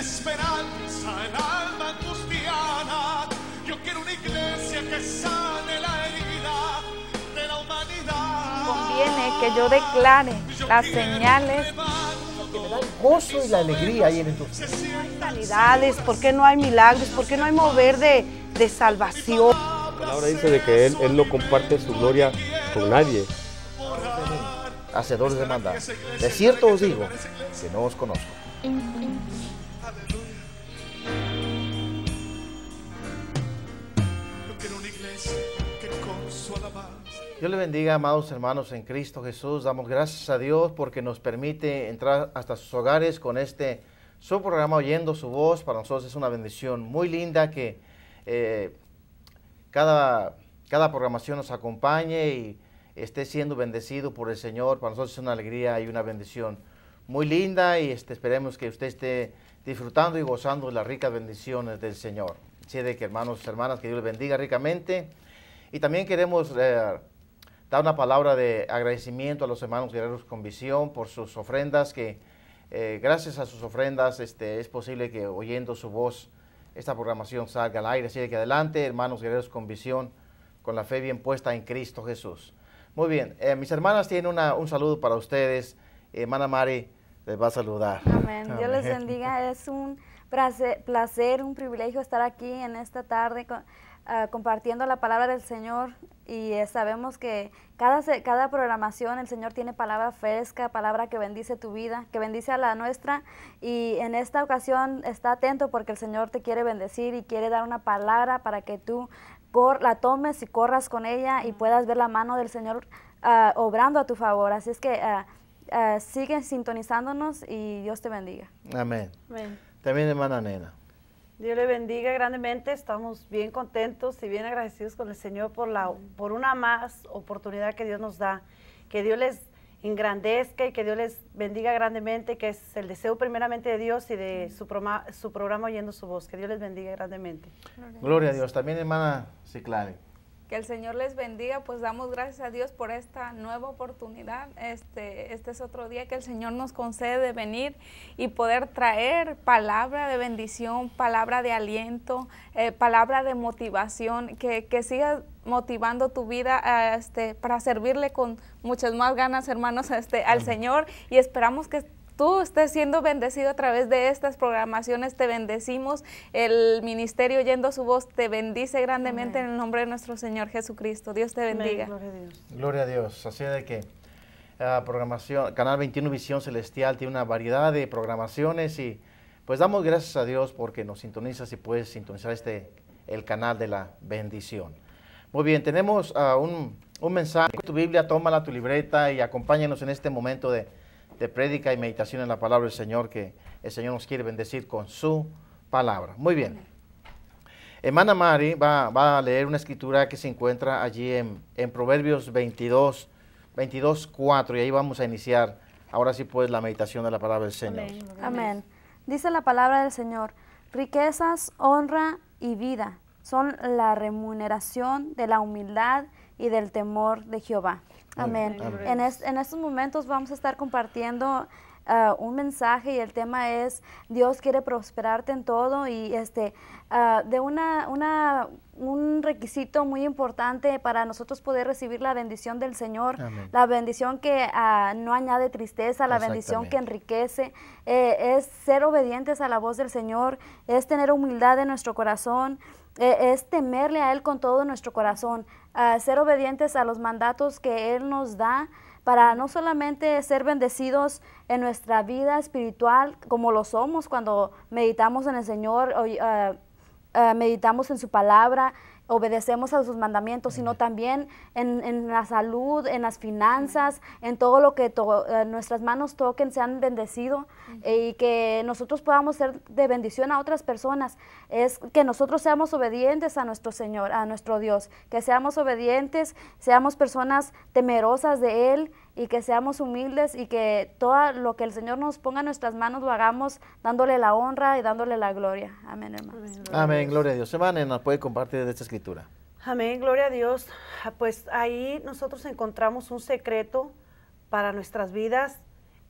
esperanza en alma angustiana. Yo quiero una iglesia que sane la herida de la humanidad. Conviene que yo declare las señales que me da el gozo y la alegría ahí en el ¿Por qué no hay ¿Por qué no hay milagros? ¿Por qué no hay mover de, de salvación? La palabra dice de que él, él no comparte su gloria con nadie. Hacedores de maldad. De cierto os digo que no os conozco. Dios le bendiga, amados hermanos en Cristo Jesús. Damos gracias a Dios porque nos permite entrar hasta sus hogares con este su programa oyendo su voz. Para nosotros es una bendición muy linda que eh, cada, cada programación nos acompañe y esté siendo bendecido por el Señor. Para nosotros es una alegría y una bendición muy linda y este, esperemos que usted esté disfrutando y gozando de las ricas bendiciones del Señor. Así de que hermanos, hermanas, que Dios les bendiga ricamente. Y también queremos eh, dar una palabra de agradecimiento a los hermanos guerreros con visión por sus ofrendas, que eh, gracias a sus ofrendas este, es posible que oyendo su voz esta programación salga al aire. Así que adelante, hermanos guerreros con visión, con la fe bien puesta en Cristo Jesús. Muy bien, eh, mis hermanas tienen una, un saludo para ustedes. Hermana Mari va a saludar. Amén. Dios les bendiga. Es un placer, un privilegio estar aquí en esta tarde ah, compartiendo la palabra del Señor y eh, sabemos que cada, cada programación el Señor tiene palabra fresca, palabra que bendice tu vida, que bendice a la nuestra y en esta ocasión está atento porque el Señor te quiere bendecir y quiere dar una palabra para que tú la tomes y corras con ella y puedas ver la mano del Señor ah, obrando a tu favor. Así es que... Ah, eh, siguen sintonizándonos y Dios te bendiga. Amén. También hermana Nena. Dios le bendiga grandemente. Estamos bien contentos y bien agradecidos con el Señor por, la, por una más oportunidad que Dios nos da. Que Dios les engrandezca y que Dios les bendiga grandemente, que es el deseo primeramente de Dios y de su, programa, su programa oyendo su voz. Que Dios les bendiga grandemente. Gloria, a Dios. También hermana Ciclare. Que el Señor les bendiga, pues damos gracias a Dios por esta nueva oportunidad. Este, este es otro día que el Señor nos concede de venir y poder traer palabra de bendición, palabra de aliento, eh, palabra de motivación, que, que siga motivando tu vida este, para servirle con muchas más ganas, hermanos, este, al Señor. Y esperamos que tú estés siendo bendecido a través de estas programaciones. Te bendecimos. El ministerio oyendo su voz te bendice grandemente en el nombre de nuestro Señor Jesucristo. Dios te bendiga. Gloria a Dios. Gloria a Dios. Así de que ah, programación, Canal 21 Visión Celestial tiene una variedad de programaciones y pues damos gracias a Dios porque nos sintonizas y puedes sintonizar este el canal de la bendición. Muy bien, tenemos ah, un, un mensaje. Tu Biblia, tómala tu libreta y acompáñanos en este momento de de prédica y meditación en la palabra del Señor, que el Señor nos quiere bendecir con su palabra. Muy bien. Hermana Mari va, a leer una escritura que se encuentra allí en, Proverbios 22, 22, 4, y ahí vamos a iniciar ahora sí pues la meditación de la palabra del Señor. Amén. Amén. Dice la palabra del Señor, riquezas, honra y vida son la remuneración de la humildad y del temor de Jehová. Amén. En, en, estos momentos vamos a estar compartiendo uh, un mensaje y el tema es Dios quiere prosperarte en todo y este uh, de una, una un requisito muy importante para nosotros poder recibir la bendición del Señor, la bendición que uh, no añade tristeza, la bendición que enriquece, eh, es ser obedientes a la voz del Señor, es tener humildad en nuestro corazón, eh, es temerle a Él con todo nuestro corazón, ser obedientes a los mandatos que Él nos da para no solamente ser bendecidos en nuestra vida espiritual como lo somos cuando meditamos en el Señor, eh, eh, meditamos en su palabra obedecemos a sus mandamientos, sino también en, la salud, en las finanzas, en todo lo que eh, nuestras manos toquen, sean bendecido eh, y que nosotros podamos ser de bendición a otras personas. Es que nosotros seamos obedientes a nuestro Señor, a nuestro Dios, que seamos obedientes, seamos personas temerosas de Él y que seamos humildes y que todo lo que el Señor nos ponga en nuestras manos lo hagamos dándole la honra y dándole la gloria. Amén, hermano Amén, gloria, a Dios. Semana ¿eh? nos puede compartir de esta escritura. Amén, gloria a Dios. Ah, pues ahí nosotros encontramos un secreto para nuestras vidas.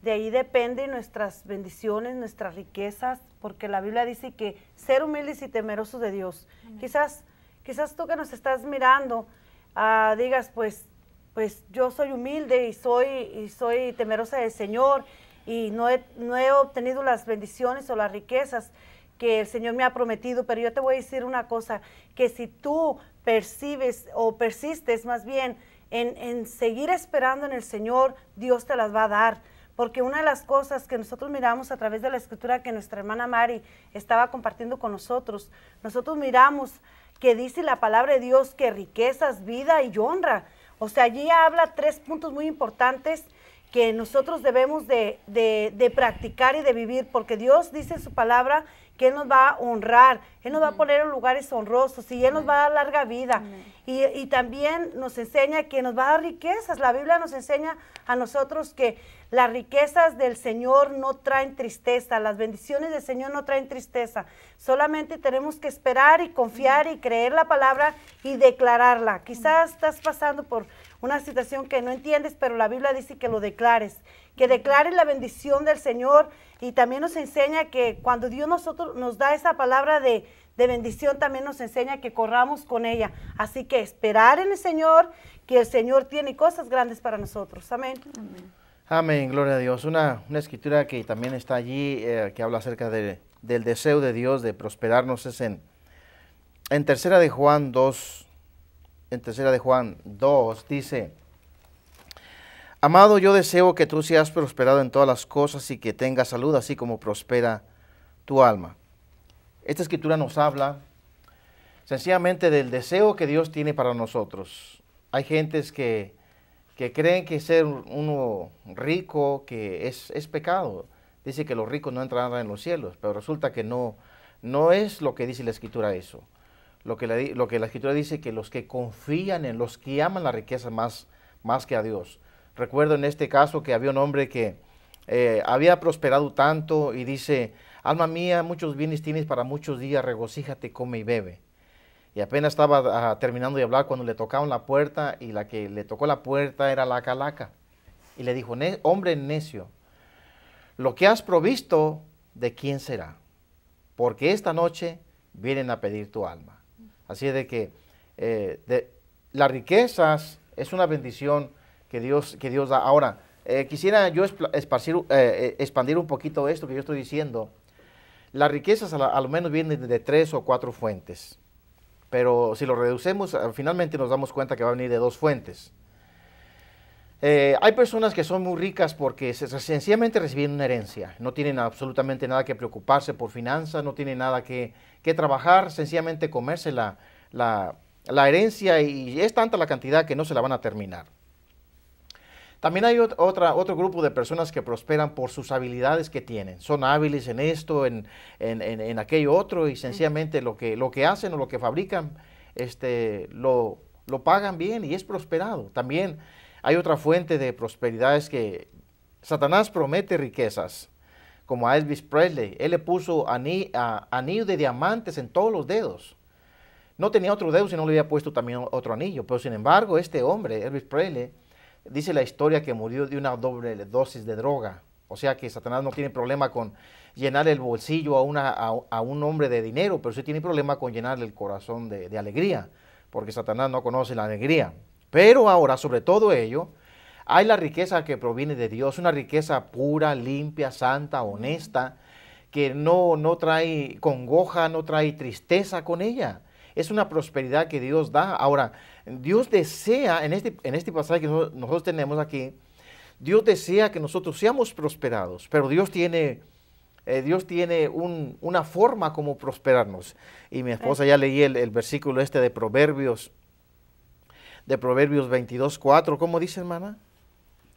De ahí dependen nuestras bendiciones, nuestras riquezas, porque la Biblia dice que ser humildes y temerosos de Dios. Quizás, quizás tú que nos estás mirando, ah, digas, pues pues yo soy humilde y soy, y soy temerosa del Señor y no he, no he obtenido las bendiciones o las riquezas que el Señor me ha prometido, pero yo te voy a decir una cosa, que si tú percibes o persistes más bien en, en, seguir esperando en el Señor, Dios te las va a dar. Porque una de las cosas que nosotros miramos a través de la escritura que nuestra hermana Mari estaba compartiendo con nosotros, nosotros miramos que dice la palabra de Dios que riquezas, vida y honra. O sea, allí habla tres puntos muy importantes que nosotros debemos de, practicar y de vivir, porque Dios dice en su palabra que Él nos va a honrar, Él nos va a poner en lugares honrosos y Él nos va a dar larga vida. Y, y, también nos enseña que nos va a dar riquezas. La Biblia nos enseña a nosotros que las riquezas del Señor no traen tristeza, las bendiciones del Señor no traen tristeza. Solamente tenemos que esperar y confiar y creer la palabra y declararla. Quizás estás pasando por una situación que no entiendes, pero la Biblia dice que lo declares, que declares la bendición del Señor y también nos enseña que cuando Dios nosotros nos da esa palabra de, bendición, también nos enseña que corramos con ella. Así que esperar en el Señor, que el Señor tiene cosas grandes para nosotros. Amén. Amén, gloria a Dios. Una, escritura que también está allí, eh, que habla acerca del deseo de Dios de prosperarnos, es en, en tercera de Juan 2, en tercera de Juan 2, dice, Amado, yo deseo que tú seas prosperado en todas las cosas y que tengas salud, así como prospera tu alma. Esta escritura nos habla sencillamente del deseo que Dios tiene para nosotros. Hay gentes que, que creen que ser uno rico que es, pecado. Dice que los ricos no entrarán en los cielos, pero resulta que no, no es lo que dice la escritura eso. Lo que la, lo que la escritura dice que los que confían en, los que aman la riqueza más, más que a Dios Recuerdo en este caso que había un hombre que eh, había prosperado tanto y dice, alma mía, muchos bienes tienes para muchos días, regocíjate, come y bebe. Y apenas estaba ah, terminando de hablar cuando le tocaban la puerta y la que le tocó la puerta era la calaca. Y le dijo, hombre necio, lo que has provisto, ¿de quién será? Porque esta noche vienen a pedir tu alma. Así de que eh, de, las riquezas es una bendición que Dios, que Dios da. Ahora, eh, quisiera yo esparcir, eh, eh, expandir un poquito esto que yo estoy diciendo. Las riquezas al, lo menos vienen de tres o cuatro fuentes, pero si lo reducemos, ah, finalmente nos damos cuenta que va a venir de dos fuentes. hay personas que son muy ricas porque sencillamente reciben una herencia, no tienen absolutamente nada que preocuparse por finanzas, no tienen nada que, que trabajar, sencillamente comerse la, la herencia y es tanta la cantidad que no se la van a terminar. También hay otra, otro grupo de personas que prosperan por sus habilidades que tienen. Son hábiles en esto, en, en, aquello otro, y sencillamente lo, que, lo que hacen o lo que fabrican este, lo, lo pagan bien y es prosperado. También hay otra fuente de prosperidad, es que Satanás promete riquezas, como a Elvis Presley. Él le puso anillo, anillo de diamantes en todos los dedos. No tenía otro dedo si no le había puesto también otro anillo, pero sin embargo este hombre, Elvis Presley, dice la historia que murió de una doble dosis de droga. O sea que Satanás no tiene problema con llenar el bolsillo a, un hombre de dinero, pero sí tiene problema con llenar el corazón de, alegría, porque Satanás no conoce la alegría. Pero ahora, sobre todo ello, hay la riqueza que proviene de Dios, una riqueza pura, limpia, santa, honesta, que no, no trae congoja, no trae tristeza con ella es una prosperidad que Dios da. Ahora, Dios desea, en este, en este pasaje que nosotros tenemos aquí, Dios desea que nosotros seamos prosperados, pero Dios tiene, eh, Dios tiene una forma como prosperarnos. Y mi esposa ya leí el, versículo este de Proverbios, de Proverbios 22, 4. ¿Cómo dice, hermana?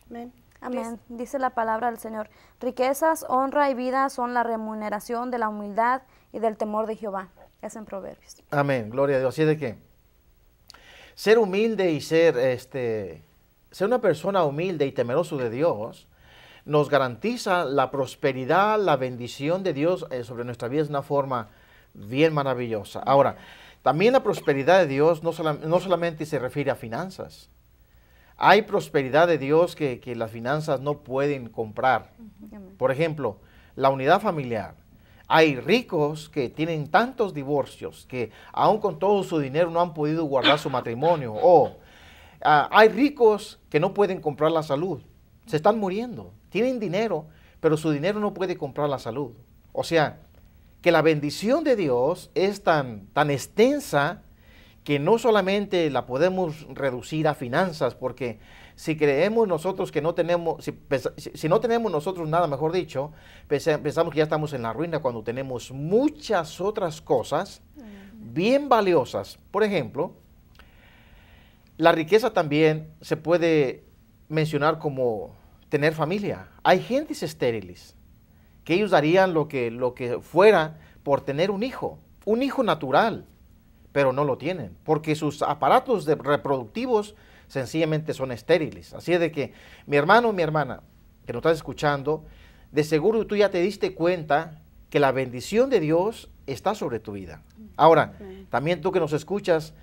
Amén. Amén. Dice la palabra del Señor. Riquezas, honra y vida son la remuneración de la humildad y del temor de Jehová es en Proverbios. Amén, gloria a Dios. Así de que ser humilde y ser, este, una persona humilde y temeroso de Dios nos garantiza la prosperidad, la bendición de Dios eh, sobre nuestra vida de una forma bien maravillosa. Ahora, también la prosperidad de Dios no, no solamente se refiere a finanzas. Hay prosperidad de Dios que, que las finanzas no pueden comprar. Por ejemplo, la unidad familiar hay ricos que tienen tantos divorcios que aún con todo su dinero no han podido guardar su matrimonio. O ah, hay ricos que no pueden comprar la salud. Se están muriendo. Tienen dinero, pero su dinero no puede comprar la salud. O sea, que la bendición de Dios es tan, tan extensa que no solamente la podemos reducir a finanzas, porque si creemos nosotros que no tenemos, si, no tenemos nosotros nada, mejor dicho, pensamos que ya estamos en la ruina cuando tenemos muchas otras cosas bien valiosas. Por ejemplo, la riqueza también se puede mencionar como tener familia. Hay gentes estériles que ellos darían lo que, lo que fuera por tener un hijo, un hijo natural pero no lo tienen, porque sus aparatos reproductivos sencillamente son estériles. Así es de que, mi hermano, mi hermana, que nos estás escuchando, de seguro tú ya te diste cuenta que la bendición de Dios está sobre tu vida. Ahora, también tú que nos escuchas,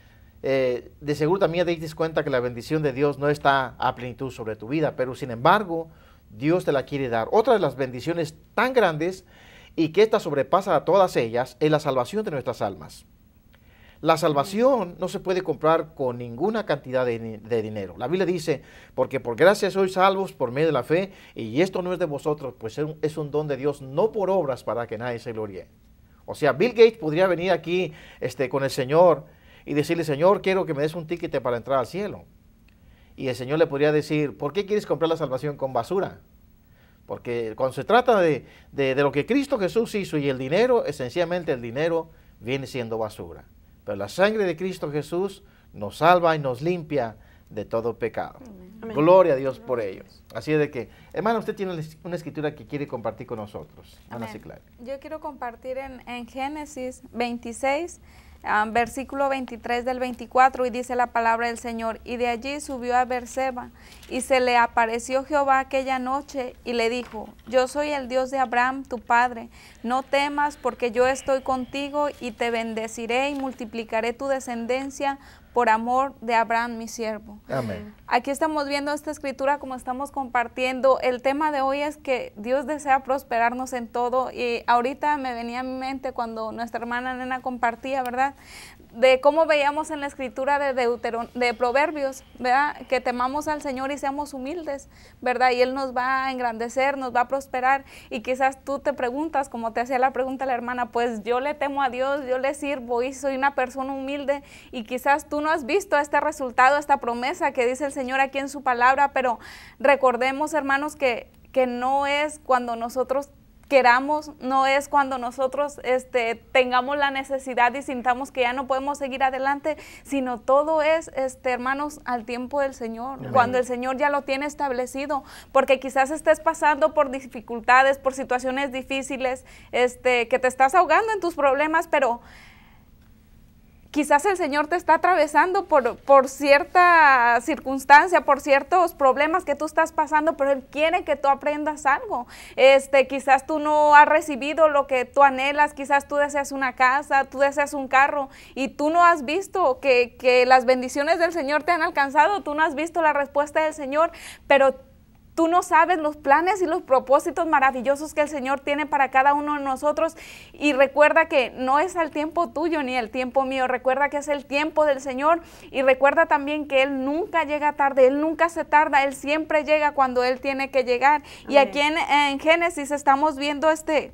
eh, de seguro también te diste cuenta que la bendición de Dios no está a plenitud sobre tu vida, pero sin embargo, Dios te la quiere dar. Otra de las bendiciones tan grandes y que esta sobrepasa a todas ellas es la salvación de nuestras almas. La salvación no se puede comprar con ninguna cantidad de, dinero. La Biblia dice, porque por gracia sois salvos por medio de la fe, y esto no es de vosotros, pues es un don de Dios, no por obras para que nadie se glorie. O sea, Bill Gates podría venir aquí este, con el Señor y decirle, Señor, quiero que me des un ticket para entrar al cielo. Y el Señor le podría decir, ¿por qué quieres comprar la salvación con basura? Porque cuando se trata de lo que Cristo Jesús hizo y el dinero, esencialmente el dinero viene siendo basura. Pero la sangre de Cristo Jesús nos salva y nos limpia de todo pecado. Gloria a Dios por ello. Así de que, hermano usted tiene una escritura que quiere compartir con nosotros. Yo quiero compartir en, en Génesis 26, Ah, versículo 23 del 24, y dice la palabra del Señor, y de allí subió a Berseba, y se le apareció Jehová aquella noche, y le dijo, yo soy el Dios de Abraham, tu padre, no temas, porque yo estoy contigo, y te bendeciré, y multiplicaré tu descendencia por amor de Abraham, mi siervo. Amén. Aquí estamos viendo esta escritura como estamos compartiendo. El tema de hoy es que Dios desea prosperarnos en todo. Y ahorita me venía a mi mente cuando nuestra hermana Nena compartía, ¿verdad? De cómo veíamos en la escritura de, Deuteron de Proverbios, ¿verdad? Que temamos al Señor y seamos humildes, ¿verdad? Y Él nos va a engrandecer, nos va a prosperar. Y quizás tú te preguntas, como te hacía la pregunta la hermana, pues yo le temo a Dios, yo le sirvo y soy una persona humilde. Y quizás tú no has visto este resultado, esta promesa que dice el Señor aquí en su palabra, pero recordemos, hermanos, que, que no es cuando nosotros queramos, no es cuando nosotros este, tengamos la necesidad y sintamos que ya no podemos seguir adelante, sino todo es, este, hermanos, al tiempo del Señor, cuando el Señor ya lo tiene establecido, porque quizás estés pasando por dificultades, por situaciones difíciles, este, que te estás ahogando en tus problemas, pero quizás el Señor te está atravesando por, por, cierta circunstancia, por ciertos problemas que tú estás pasando, pero Él quiere que tú aprendas algo. Este, quizás tú no has recibido lo que tú anhelas, quizás tú deseas una casa, tú deseas un carro y tú no has visto que, que las bendiciones del Señor te han alcanzado, tú no has visto la respuesta del Señor, pero Tú no sabes los planes y los propósitos maravillosos que el Señor tiene para cada uno de nosotros. Y recuerda que no es el tiempo tuyo ni el tiempo mío. Recuerda que es el tiempo del Señor. Y recuerda también que Él nunca llega tarde. Él nunca se tarda. Él siempre llega cuando Él tiene que llegar. Y aquí en Génesis estamos viendo este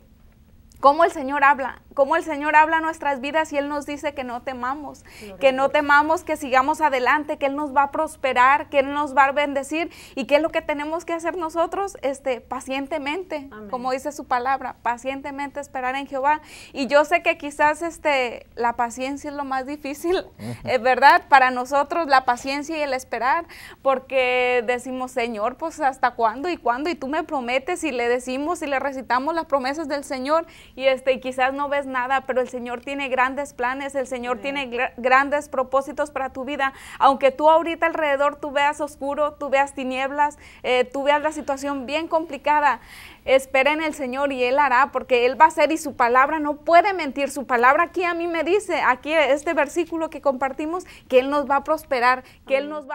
cómo el Señor habla, cómo el Señor habla nuestras vidas y Él nos dice que no temamos, que no temamos, que sigamos adelante, que Él nos va a prosperar, que Él nos va a bendecir y qué es lo que tenemos que hacer nosotros, este, pacientemente, como dice su palabra, pacientemente esperar en Jehová. Y yo sé que quizás este, la paciencia es lo más difícil, es eh, verdad, para nosotros la paciencia y el esperar, porque decimos, Señor, pues hasta cuándo y cuándo, y tú me prometes y le decimos y le recitamos las promesas del Señor y este quizás no ves nada, pero el Señor tiene grandes planes, el Señor tiene grandes propósitos para tu vida, aunque tú ahorita alrededor tú veas oscuro, tú veas tinieblas, eh, tú veas la situación bien complicada, espera en el Señor y Él hará, porque Él va a ser y su palabra no puede mentir. Su palabra aquí a mí me dice, aquí este versículo que compartimos, que Él nos va a prosperar, que Él nos va a...